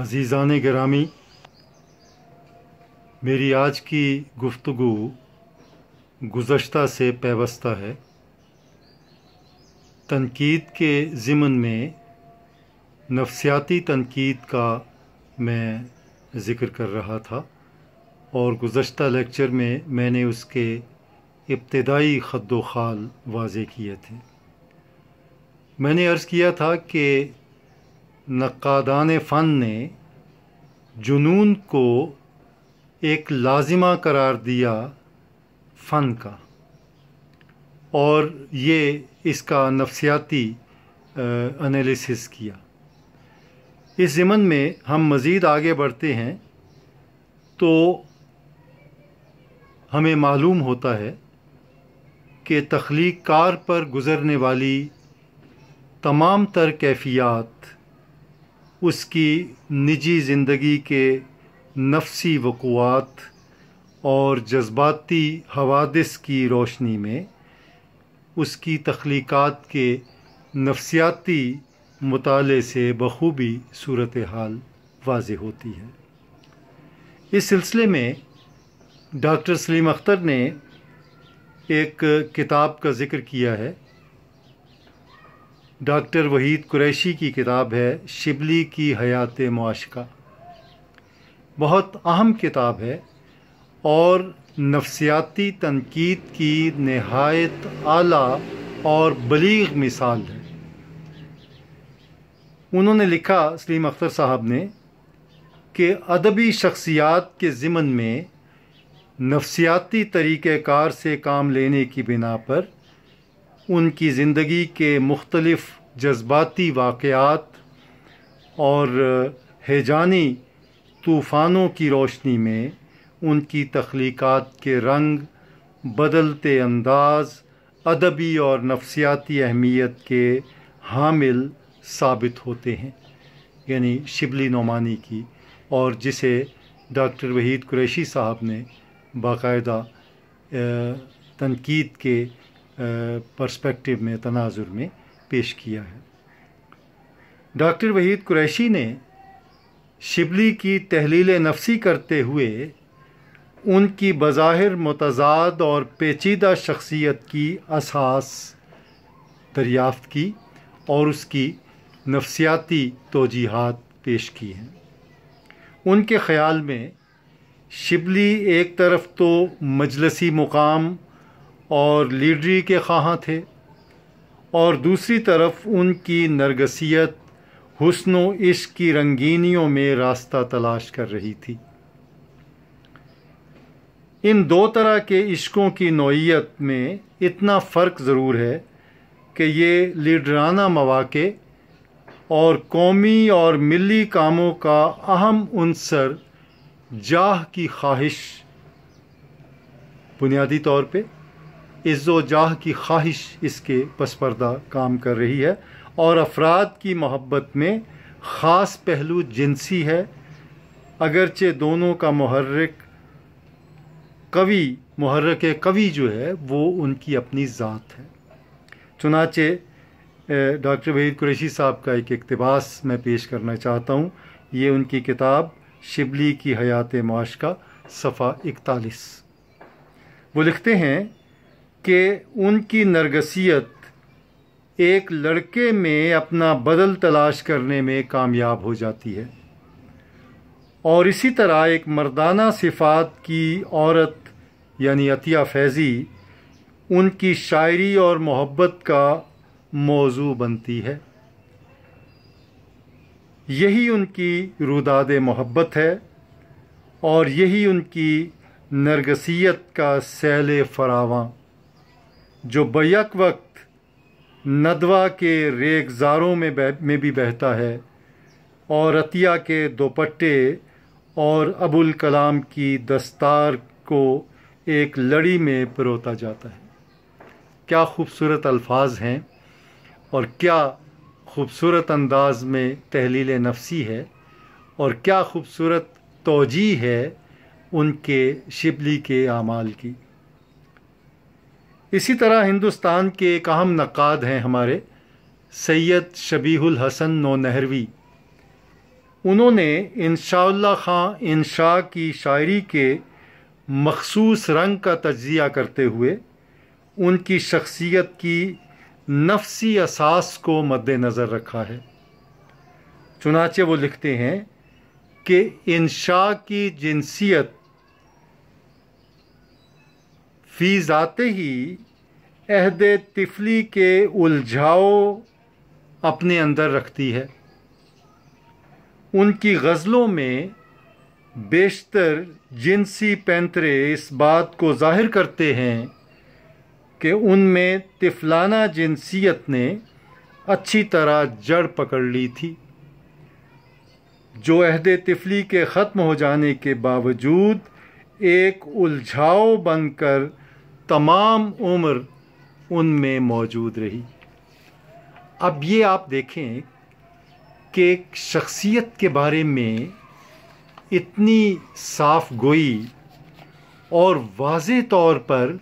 अजीज़ान गरामी मेरी आज की गुफ्तु गुज्त से पैवस्ता है तनकीद के ज़िमन में नफसियाती तनकीद का मैं ज़िक्र कर रहा था और गुज्त लेक्चर में मैंने उसके इब्तदाई खद खाल वाजे किए थे मैंने अर्ज़ किया था कि नक़ादान फ़न ने जुनून को एक लाजिमा करार दिया फ़न का और ये इसका नफसियाती अनालिसिस किया इस ज़िमन में हम मज़ीद आगे बढ़ते हैं तो हमें मालूम होता है कि तख्लीकार पर गुज़रने वाली तमाम तर कैफियात उसकी निजी ज़िंदगी के नफसी वकूआत और जज्बाती हवादस की रोशनी में उसकी तख्लीक़ात के नफसियाती मताले से बखूबी सूरत हाल वाज होती है इस सिलसिले में डॉक्टर सलीम अख्तर ने एक किताब का ज़िक्र किया है डॉक्टर वहीद कुरैशी की किताब है शिबली की हयात मुआशका बहुत अहम किताब है और नफसियाती तनकीद की नहायत आला और बलीग मिसाल है उन्होंने लिखा सलीम अख्तर साहब ने कि अदबी शख्सियात के ज़िमन में नफसियाती तरीक़ार से काम लेने की बिना पर उनकी ज़िंदगी के मुख्तलफ़ जज्बाती वाक़ात और हैजानी तूफ़ानों की रोशनी में उनकी तख्लीक़ात के रंग बदलते अंदाज अदबी और नफसियाती अहमियत के हामिल साबित होते हैं यानी शिबली नुमानी की और जिसे डॉक्टर वहीद कुरैशी साहब ने बाकायदा तनकीद के पर्सपेक्टिव में तनाजुर में पेश किया है डॉक्टर वहीद कुरैशी ने शिबली की तहलील नफसी करते हुए उनकी बज़ाहिर मतजाद और पेचीदा शख्सियत की असास दरियाफ्त की और उसकी नफसियाती तोजीहत पेश की हैं उनके ख़्याल में शिबली एक तरफ तो मजलसी मुकाम और लीडरी के ख्वाह थे और दूसरी तरफ उनकी नरगसियत हुस्न इश्क की रंगीनियों में रास्ता तलाश कर रही थी इन दो तरह के इश्कों की नोयत में इतना फ़र्क ज़रूर है कि ये लीडराना मौाक़ और कौमी और मिली कामों का अहम अनसर जाह की ख्वाहिश बुनियादी तौर पे इज़्ज़ो जाह की ख्वाहिश इसके पसपर्दा काम कर रही है और अफराद की मोहब्बत में ख़ास पहलू जिनसी है अगरचे दोनों का महर्रिक कवि महर्रक कवि जो है वो उनकी अपनी ज़ात है चुनाचे डॉक्टर वहीद कुरैशी साहब का एक इकतबास मैं पेश करना चाहता हूँ ये उनकी किताब शिबली की हयात माश का सफ़ा इकतालीस वो लिखते हैं कि उनकी नरगसियत एक लड़के में अपना बदल तलाश करने में कामयाब हो जाती है और इसी तरह एक मर्दाना सिफात की औरत यानी अतिया फैज़ी उनकी शायरी और मोहब्बत का मौजू बनती है यही उनकी रुदाद मोहब्बत है और यही उनकी नरगसियत का सैल फरावा जो बैक वक्त नदवा के रेगजारों में बह, में भी बहता है और अतिया के दोपट्टे और अबुल कलाम की दस्तार को एक लड़ी में परोता जाता है क्या खूबसूरत अल्फाज हैं और क्या खूबसूरत अंदाज में तहलील नफसी है और क्या खूबसूरत तोजी है उनके शिबली के आमाल की इसी तरह हिंदुस्तान के एक अहम नक़ाद हैं हमारे सैयद शबीहुल हसन नो नहरवी उन्होंने इनशाला खां इनशा की शायरी के मखसूस रंग का तजिया करते हुए उनकी शख्सियत की नफसी असास को मद्दनज़र रखा है चुनाचे वो लिखते हैं कि शाह की जिनसीत फीज आते ही अहद तिफली के उलझाओ अपने अंदर रखती है उनकी गज़लों में बेशतर जिनसी पैंतरे इस बात को ज़ाहिर करते हैं कि उनमें तिफलाना जिनसीत ने अच्छी तरह जड़ पकड़ ली थी जो अहद तिफली के ख़त्म हो जाने के बावजूद एक उलझाओ बनकर तमाम उम्र उनमें मौजूद रही अब ये आप देखें कि शख्सियत के बारे में इतनी साफ गोई और वाज तौर पर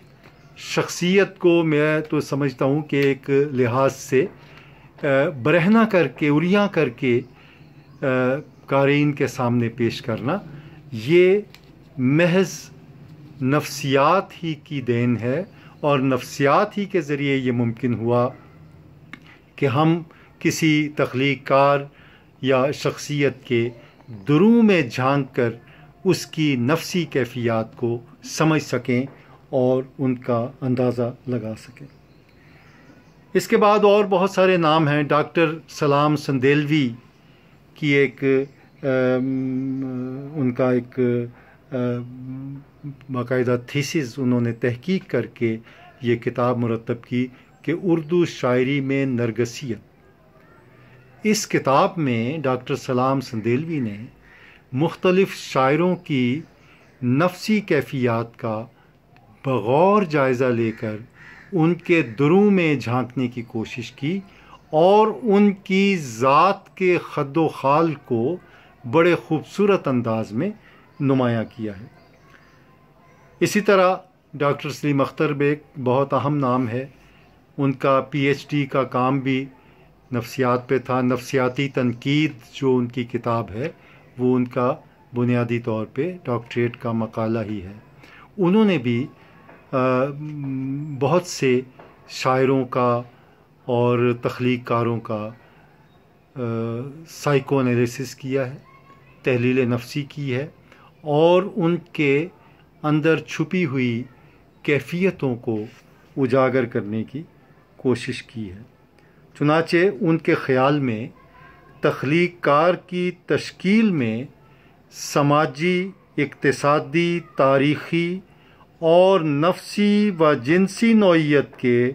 शख्सियत को मैं तो समझता हूँ कि एक लिहाज से बरहना करके उलिया करके कारीन के सामने पेश करना ये महज नफ्सियात ही की देन है और नफ्सियात ही के ज़रिए ये मुमकिन हुआ कि हम किसी तख्लीकार या शख्सियत के दुरू में झांक कर उसकी नफसी कैफियत को समझ सकें और उनका अंदाज़ा लगा सकें इसके बाद और बहुत सारे नाम हैं डॉक्टर सलाम संदेलवी की एक आ, उनका एक बाकायदा थीसिस उन्होंने तहकीक करके ये किताब मुरतब की कि उर्दू शायरी में नरगसियत इस किताब में डॉक्टर सलाम संदेलवी ने मुख्तलफ़ शायरों की नफसी कैफियात का बगौर जायज़ा लेकर उनके दुरू में झांकने की कोशिश की और उनकी ज़ात के खद खाल को बड़े खूबसूरत अंदाज में नुमाया किया है इसी तरह डॉक्टर सलीम अख्तर बेग बहुत अहम नाम है उनका पीएचडी का काम भी नफ्सियात पे था नफ्सियाती तनकीद जो उनकी किताब है वो उनका बुनियादी तौर पे डॉक्टरेट का मकाला ही है उन्होंने भी बहुत से शायरों का और तख्लीकारों का साइको एनालिसिस किया है तहलील नफसी की है और उनके अंदर छुपी हुई कैफियतों को उजागर करने की कोशिश की है चुनाचे उनके ख्याल में तख्लीकार की तश्कील में समाजी इकतसादी तारीखी और नफसी व जिनसी नौीयत के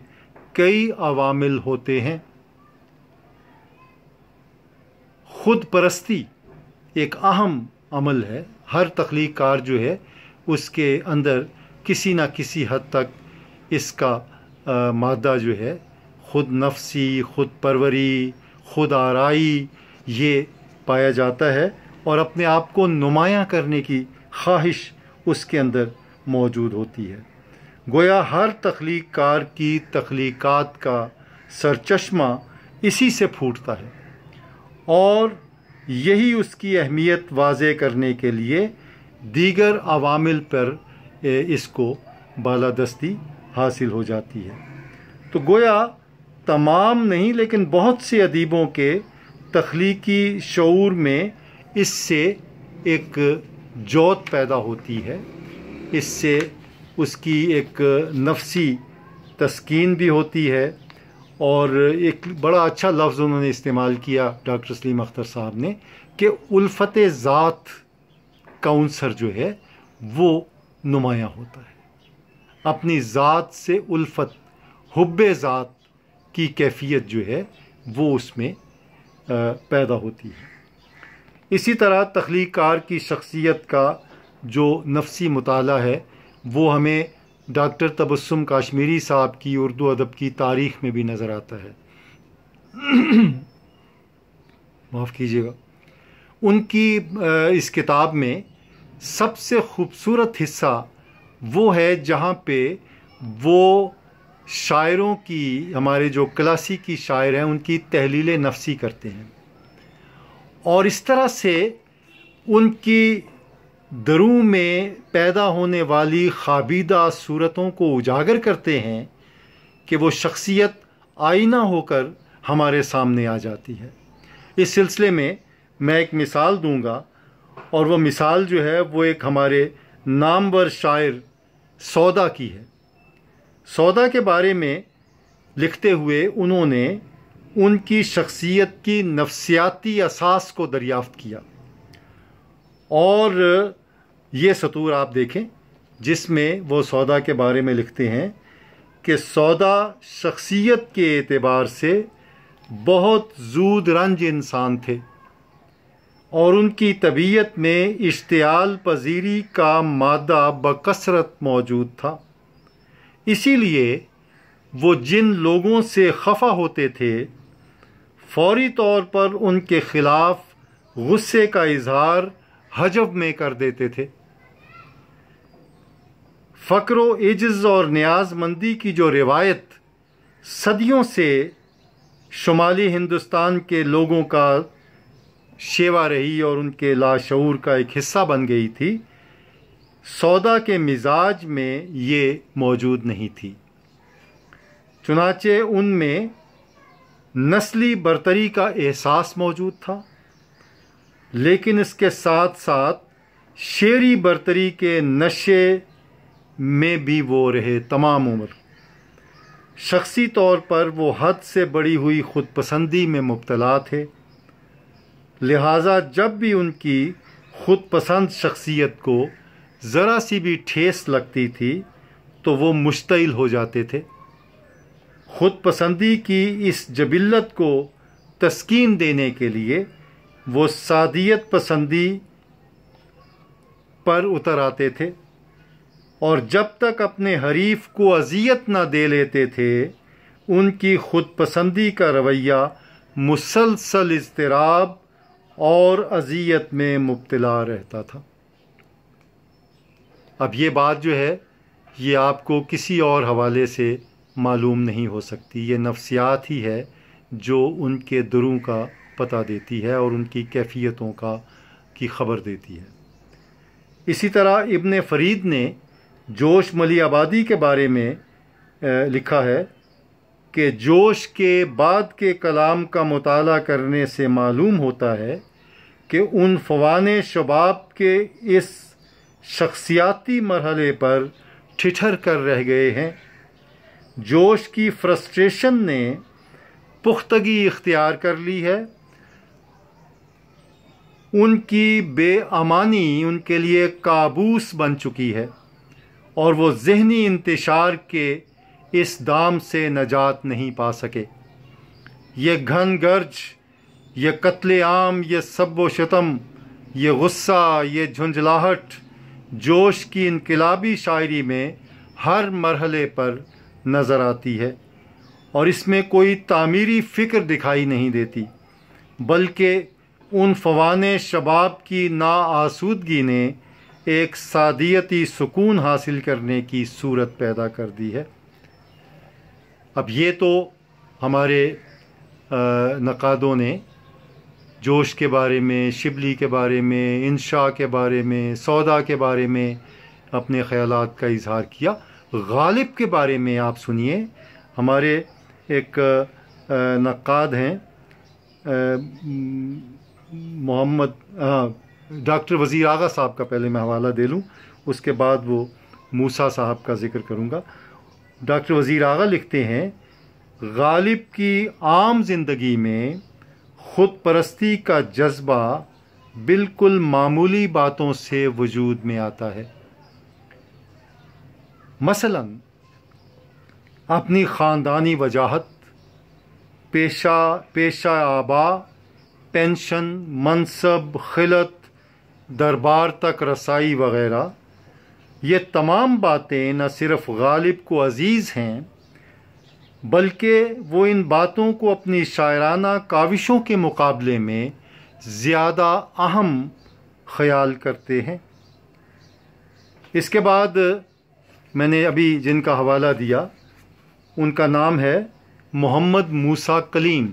कई अवामिल होते हैं खुद परस्ती एक अहम अमल है हर तख्लीक कार जो है उसके अंदर किसी न किसी हद तक इसका आ, मादा जो है ख़ुद नफसी ख़ुद परवरी ख़ुद आरई ये पाया जाता है और अपने आप को नुमाया करने की ख्वाहिश उसके अंदर मौजूद होती है गोया हर तख्लीक कार की तख्लीक़ात का सरचश्मा इसी से फूटता है और यही उसकी अहमियत वाज करने के लिए दीगर अवामिल पर इसको बालादस्ती हासिल हो जाती है तो गोया तमाम नहीं लेकिन बहुत से अदीबों के तख्लीकी शूर में इससे एक जोत पैदा होती है इससे उसकी एक नफसी तस्किन भी होती है और एक बड़ा अच्छा लफ्ज़ उन्होंने इस्तेमाल किया डॉक्टर सलीम अख्तर साहब ने कि उल्फत ज़ात काउंसर जो है वो नुमाया होता है अपनी ज़ात से उल्फत हब ज़ात की कैफियत जो है वो उसमें पैदा होती है इसी तरह तख्लीकार की शख्सियत का जो नफसी मताल है वो हमें डॉक्टर तबस्सुम काश्मीरी साहब की उर्दू अदब की तारीख में भी नज़र आता है माफ़ कीजिएगा उनकी इस किताब में सबसे खूबसूरत हिस्सा वो है जहाँ पे वो शायरों की हमारे जो क्लासिकी शायर हैं उनकी तहलील नफसी करते हैं और इस तरह से उनकी दरू में पैदा होने वाली खाबीदा सूरतों को उजागर करते हैं कि वो शख्सियत आईना होकर हमारे सामने आ जाती है इस सिलसिले में मैं एक मिसाल दूंगा और वो मिसाल जो है वो एक हमारे नामवर शायर सौदा की है सौदा के बारे में लिखते हुए उन्होंने उनकी शख्सियत की नफ्सियाती असास को दरियाफ़्त किया और ये सतूर आप देखें जिसमें वो सौदा के बारे में लिखते हैं कि सौदा शख्सियत के अतबार से बहुत जूद रंज इंसान थे और उनकी तबीयत में इश्तियाल पजीरी का मादा बकसरत मौजूद था इसीलिए वो जिन लोगों से खफा होते थे फौरी तौर पर उनके ख़िलाफ़ गुस्से का इजहार हजब में कर देते थे फ़क्र एजज़ और न्याजमंदी की जो रिवायत सदियों से शुमाली हिंदुस्तान के लोगों का शेवा रही और उनके लाशूर का एक हिस्सा बन गई थी सौदा के मिजाज में ये मौजूद नहीं थी चुनाचे उनमें नस्ली बरतरी का एहसास मौजूद था लेकिन इसके साथ साथ शेरी बर्तरी के नशे में भी वो रहे तमाम उम्र शख्सी तौर पर वो हद से बड़ी हुई खुद पसंदी में मुबतला थे लिहाजा जब भी उनकी खुद पसंद शख्सियत को ज़रा सी भी ठेस लगती थी तो वो मुश्तिल हो जाते थे खुद पसंदी की इस जबिलत को तस्कीन देने के लिए वो सादियत पसंदी पर उतर आते थे और जब तक अपने हरीफ को अजियत ना दे लेते थे उनकी खुद पसंदी का रवैया मुसलसल इजतराब और अजियत में मुबतला रहता था अब ये बात जो है ये आपको किसी और हवाले से मालूम नहीं हो सकती ये नफ्सियात ही है जो उनके दरों का पता देती है और उनकी कैफियतों का की खबर देती है इसी तरह इबन फरीद ने जोश मली आबादी के बारे में लिखा है कि जोश के बाद के कलाम का मताल करने से मालूम होता है कि उन फवान शबाब के इस शख्सियाती मरहले पर ठिठर कर रह गए हैं जोश की फ्रस्ट्रेशन ने पुख्तगी इख्तियार कर ली है उनकी बेअमानी उनके लिए काबूस बन चुकी है और वो जहनी इंतशार के इस दाम से नजात नहीं पा सके ये घन गर्ज ये कत्ल आम ये सब व शतम ये गुस्सा ये झुंझलाहट जोश की इनकलाबी शायरी में हर मरहले पर नज़र आती है और इसमें कोई तामीरी फ़िक्र दिखाई नहीं देती बल्कि उन फवान शबाब की ना आसूदगी ने एक सादियती सुकून हासिल करने की सूरत पैदा कर दी है अब ये तो हमारे नक़ादों ने जोश के बारे में शिबली के बारे में इंशा के बारे में सौदा के बारे में अपने ख़्यालात का इजहार किया गालिब के बारे में आप सुनिए हमारे एक नक़ाद हैं मोहम्मद डॉक्टर वज़ी आगा साहब का पहले मैं हवाला दे लूँ उसके बाद वो मूसा साहब का ज़िक्र करूँगा डॉक्टर वज़ी आगा लिखते हैं गालिब की आम जिंदगी में ख़ुद परस्ती का जज्बा बिल्कुल मामूली बातों से वजूद में आता है मसलन अपनी ख़ानदानी वजाहत पेशा पेशा आबा पेंशन मनसब खिलत दरबार तक रसाई वगैरह ये तमाम बातें न सिर्फ गालिब को अज़ीज़ हैं बल्कि वो इन बातों को अपनी शायराना काविशों के मुकाबले में ज़्यादा अहम ख्याल करते हैं इसके बाद मैंने अभी जिनका हवाला दिया उनका नाम है मोहम्मद मूसा कलीम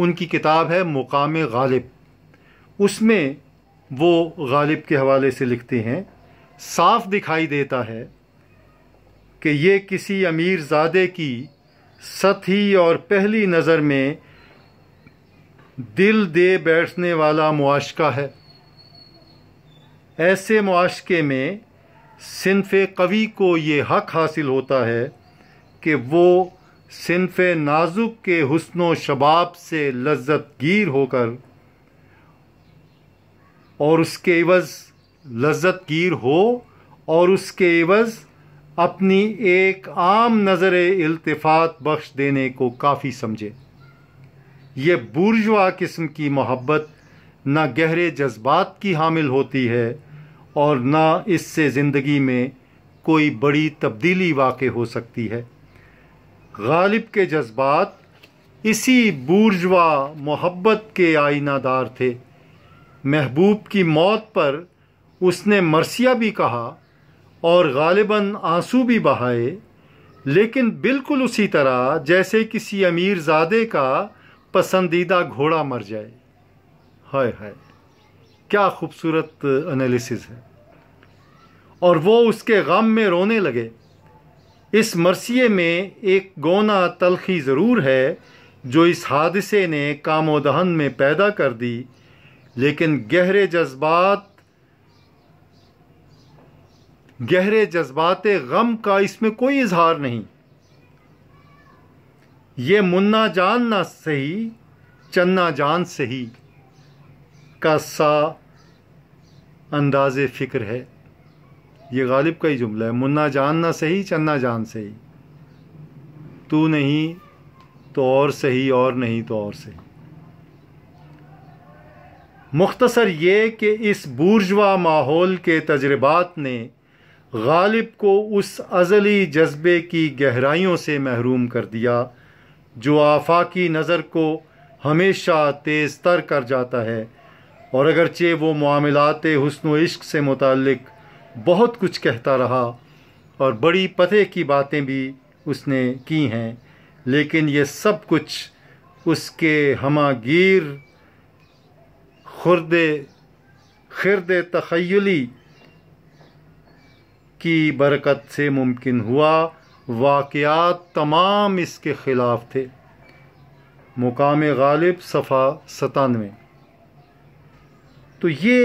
उनकी किताब है मुकाम गालिब उसमें वो गालिब के हवाले से लिखते हैं साफ दिखाई देता है कि ये किसी अमीर ज़ादे की सतही और पहली नज़र में दिल दे बैठने वाला मुआशका है ऐसे मुआशके में सिनफ कवि को ये हक हासिल होता है कि वो सिनफ नाजुक के हसन व शबाब से लज्जत गिर होकर और उसके एवज़ लज्जत गिर हो और उसके एवज़ अपनी एक आम नज़र अल्तफ़ात बख्श देने को काफ़ी समझे ये बुरजवा किस्म की मोहब्बत न गहरे जज्बात की हामिल होती है और ना इससे ज़िंदगी में कोई बड़ी तब्दीली वाक़ हो सकती है गालिब के जज्बात इसी बूर्जवा मोहब्बत के आईनादार थे महबूब की मौत पर उसने मरसिया भी कहा और गालिबा आंसू भी बहाए लेकिन बिल्कुल उसी तरह जैसे किसी अमीरजादे का पसंदीदा घोड़ा मर जाए हाय हाय क्या खूबसूरत एनालिसिस है और वो उसके गम में रोने लगे इस मरसिए में एक गोना तलखी ज़रूर है जो इस हादसे ने कामोदहन में पैदा कर दी लेकिन गहरे जज्बात गहरे जज्बात गम का इसमें कोई इजहार नहीं ये मुन्ना जान ना सही चन्ना जान सही का सा अंदाज़ फ़िक्र है ये गालिब का ही जुमला है मुन्ना जान ना सही चन्ना जान सही तू नहीं तो और सही और नहीं तो और सही मुख्तसर ये कि इस बूर्जवा माहौल के तजर्बात ने गालिब को उस अजली जज्बे की गहराइयों से महरूम कर दिया जो आफाकी नज़र को हमेशा तेज़ तर कर जाता है और अगरचे वो मामलात हसन इश्क से मुतक़ बहुत कुछ कहता रहा और बड़ी पते की बातें भी उसने की हैं लेकिन ये सब कुछ उसके हमागीर खुरदे खिरद तखयली की बरकत से मुमकिन हुआ वाकयात तमाम इसके ख़िलाफ़ थे मुकाम गालिब सफ़ा सतानवे तो ये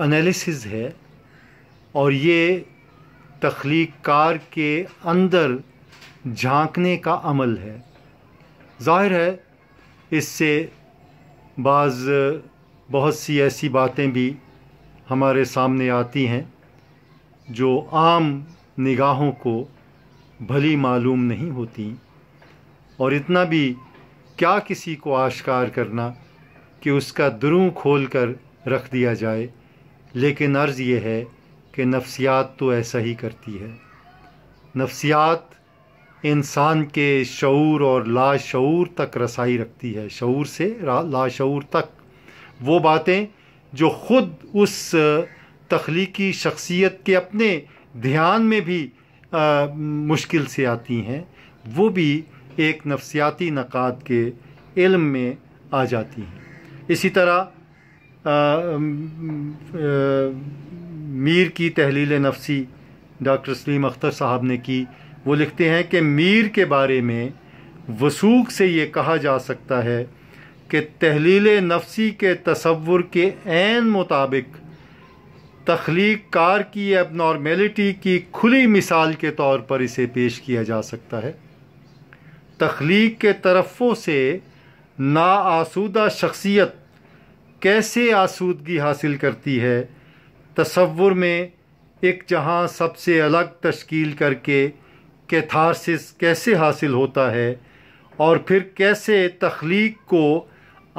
अनालिसिस है और ये तख्लीकार के अंदर झांकने का अमल है ज़ाहिर है इससे बाज़ बहुत सी ऐसी बातें भी हमारे सामने आती हैं जो आम निगाहों को भली मालूम नहीं होती और इतना भी क्या किसी को आश्कार करना कि उसका दरू खोल कर रख दिया जाए लेकिन अर्ज़ ये है कि नफ्सियात तो ऐसा ही करती है नफ्सियात इंसान के शूर और लाशूर तक रसाई रखती है शूर से लाशूर तक वो बातें जो ख़ुद उस तख्लीकी शख्सियत के अपने ध्यान में भी आ, मुश्किल से आती हैं वो भी एक नफ्सियाती नक़ाद के इल्म में आ जाती हैं इसी तरह आ, आ, मीर की तहलील नफसी डॉक्टर सलीम अख्तर साहब ने की वो लिखते हैं कि मीर के बारे में वसूख से ये कहा जा सकता है कि तहलील नफसी के तस्वुर के एन मुताबिक तख्लीक कार की एबनॉर्मेलिटी की खुली मिसाल के तौर पर इसे पेश किया जा सकता है तख्लीक के तरफ़ों से आसूदा शख्सियत कैसे आसूदगी हासिल करती है तस्वुर में एक जहाँ सबसे अलग तश्कील करके कैथारसिस कैसे हासिल होता है और फिर कैसे तख्लीक को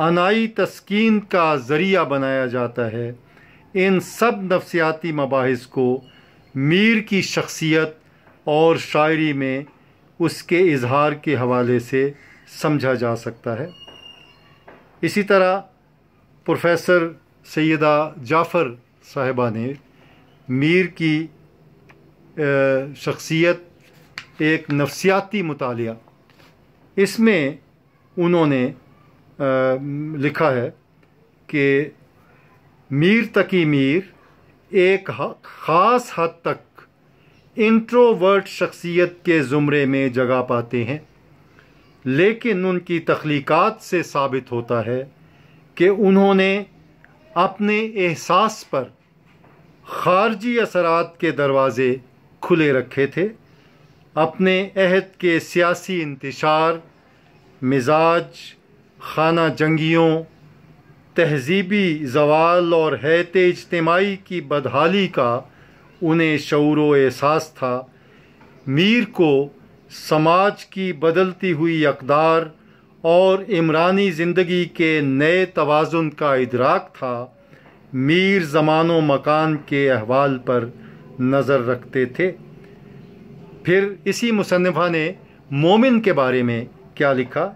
अनाई तस्कीन का ज़रिया बनाया जाता है इन सब नफसियाती मबास को मीर की शख्सियत और शायरी में उसके इजहार के हवाले से समझा जा सकता है इसी तरह प्रोफेसर सैदा जाफ़र साहिबा ने मीर की शख्सियत एक नफसियाती मताल इसमें उन्होंने लिखा है कि मीर तकी मीर एक ख़ास हद तक इंट्रोवर्ट शख्सियत के ज़ुमरे में जगह पाते हैं लेकिन उनकी तख्लीक़ात से साबित होता है कि उन्होंने अपने एहसास पर खारजी असरात के दरवाज़े खुले रखे थे अपने अहद के सियासी इंतशार मिजाज खाना जंगियों तहजीबी जवाल और हैत इजतमाही की बदहाली का उन्हें व एहसास था मीर को समाज की बदलती हुई अकदार और इमरानी ज़िंदगी के नए तोज़ुन का इदराक था मीर जमानो मकान के अहवाल पर नज़र रखते थे फिर इसी मुसनफ़ा ने मोमिन के बारे में क्या लिखा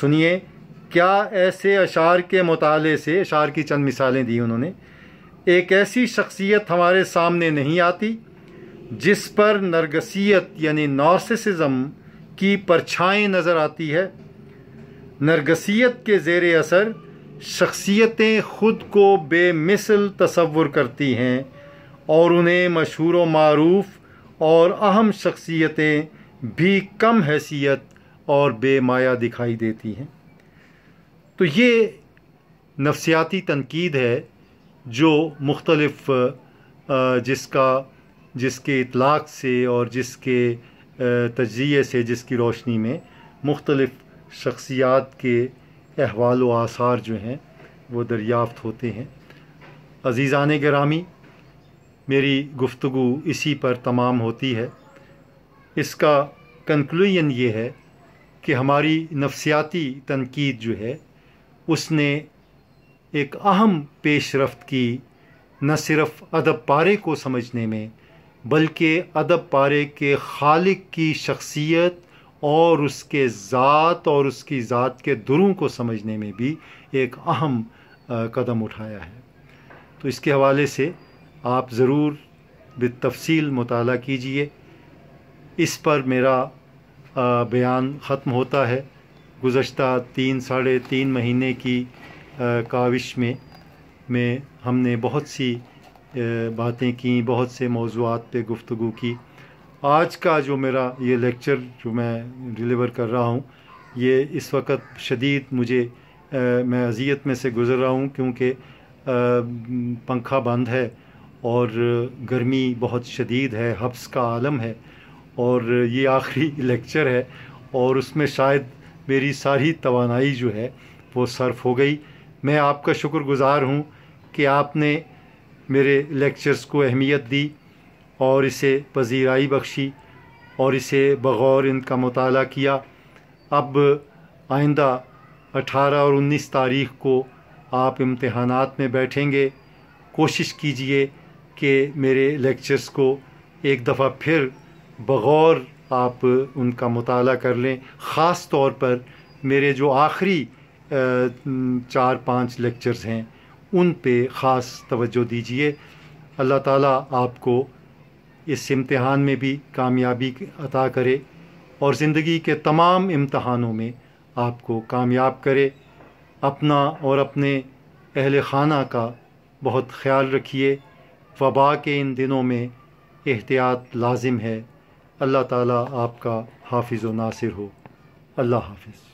सुनिए क्या ऐसे अशार के मताले से अशार की चंद मिसालें दी उन्होंने एक ऐसी शख्सियत हमारे सामने नहीं आती जिस पर नरगसियत यानी नार्सिसिज्म की परछाएं नज़र आती है नरगसीत के ज़ेर असर शख्सियतें ख़ुद को बेमिसल तस्वुर करती हैं और उन्हें मशहूर व मरूफ और अहम शख्सियतें भी कम हैसियत और बेमाया दिखाई देती हैं तो ये नफसियाती तनकीद है जो मुख्तलफ़ जिसका जिसके इतलाक़ से और जिसके तजिए से जिसकी रोशनी में मुख्तलफ शख्सियात के अहवाल आसार जो हैं वो दरियाफ़त होते हैं अज़ीज़ान ग्रामी मेरी गुफ्तु इसी पर तमाम होती है इसका कंक्लूजन ये है कि हमारी नफसियाती तनकीद जो है उसने एक अहम पेश रफ्त की न सिर्फ़ अदब पारे को समझने में बल्कि अदब पारे के खालिक की शख्सियत और उसके ज़ात और उसकी ज़ात के दुरों को समझने में भी एक अहम कदम उठाया है तो इसके हवाले से आप ज़रूर बतफसील मताल कीजिए इस पर मेरा बयान ख़त्म होता है गुज्त तीन साढ़े तीन महीने की काविश में में हमने बहुत सी बातें की बहुत से मौजूद पे गुफ्तु की आज का जो मेरा ये लेक्चर जो मैं डिलीवर कर रहा हूँ ये इस वक्त शदीद मुझे आ, मैं अजियत में से गुज़र रहा हूँ क्योंकि पंखा बंद है और गर्मी बहुत शदीद है हब्स का आलम है और ये आखिरी लेक्चर है और उसमें शायद मेरी सारी तोानाई जो है वो सर्फ हो गई मैं आपका शुक्रगुज़ार हूँ कि आपने मेरे लेक्चर्स को अहमियत दी और इसे पजीराई बख्शी और इसे बगौर इनका मताल किया अब आइंदा अठारह और उन्नीस तारीख को आप इम्तहानात में बैठेंगे कोशिश कीजिए कि मेरे लेक्चर्स को एक दफ़ा फिर बगौर आप उनका मताल कर लें ख़ास तौर पर मेरे जो आखिरी चार पांच लेक्चर्स हैं उन पे ख़ास तवज्जो दीजिए अल्लाह ताला आपको इस इम्तहान में भी कामयाबी अता करे और ज़िंदगी के तमाम इम्तहानों में आपको कामयाब करे अपना और अपने अहल खाना का बहुत ख्याल रखिए वबा के इन दिनों में एहतियात लाजिम है अल्लाह ताला आपका हाफिज़ व नासिर हो अल्लाह हाफिज़